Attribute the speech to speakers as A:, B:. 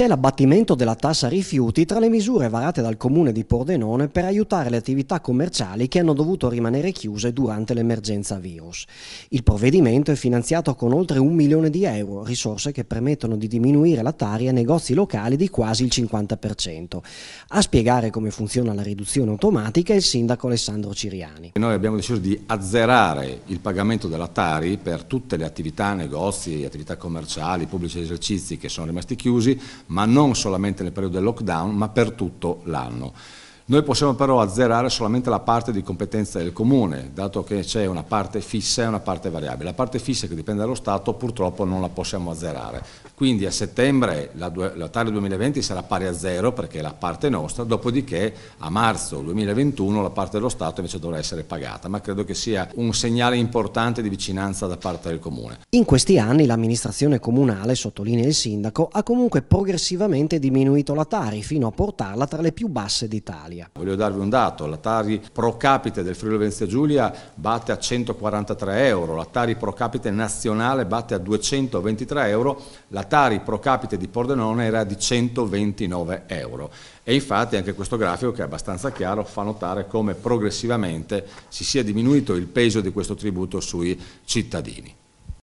A: C'è l'abbattimento della tassa rifiuti tra le misure varate dal comune di Pordenone per aiutare le attività commerciali che hanno dovuto rimanere chiuse durante l'emergenza virus. Il provvedimento è finanziato con oltre un milione di euro, risorse che permettono di diminuire la tari ai negozi locali di quasi il 50%. A spiegare come funziona la riduzione automatica è il sindaco Alessandro Ciriani.
B: Noi abbiamo deciso di azzerare il pagamento della tari per tutte le attività, negozi, attività commerciali, pubblici esercizi che sono rimasti chiusi ma non solamente nel periodo del lockdown, ma per tutto l'anno. Noi possiamo però azzerare solamente la parte di competenza del comune, dato che c'è una parte fissa e una parte variabile. La parte fissa che dipende dallo Stato purtroppo non la possiamo azzerare. Quindi a settembre la, la TARI 2020 sarà pari a zero perché è la parte nostra, dopodiché a marzo 2021 la parte dello Stato invece dovrà essere pagata, ma credo che sia un segnale importante di vicinanza da parte del comune.
A: In questi anni l'amministrazione comunale, sottolinea il sindaco, ha comunque progressivamente diminuito la Tari fino a portarla tra le più basse d'Italia.
B: Italia. Voglio darvi un dato, la Tari pro capite del Friuli Venezia Giulia batte a 143 euro, la Tari pro capite nazionale batte a 223 euro, la Tari pro capite di Pordenone era di 129 euro. E infatti anche questo grafico, che è abbastanza chiaro, fa notare come progressivamente si sia diminuito il peso di questo tributo sui cittadini.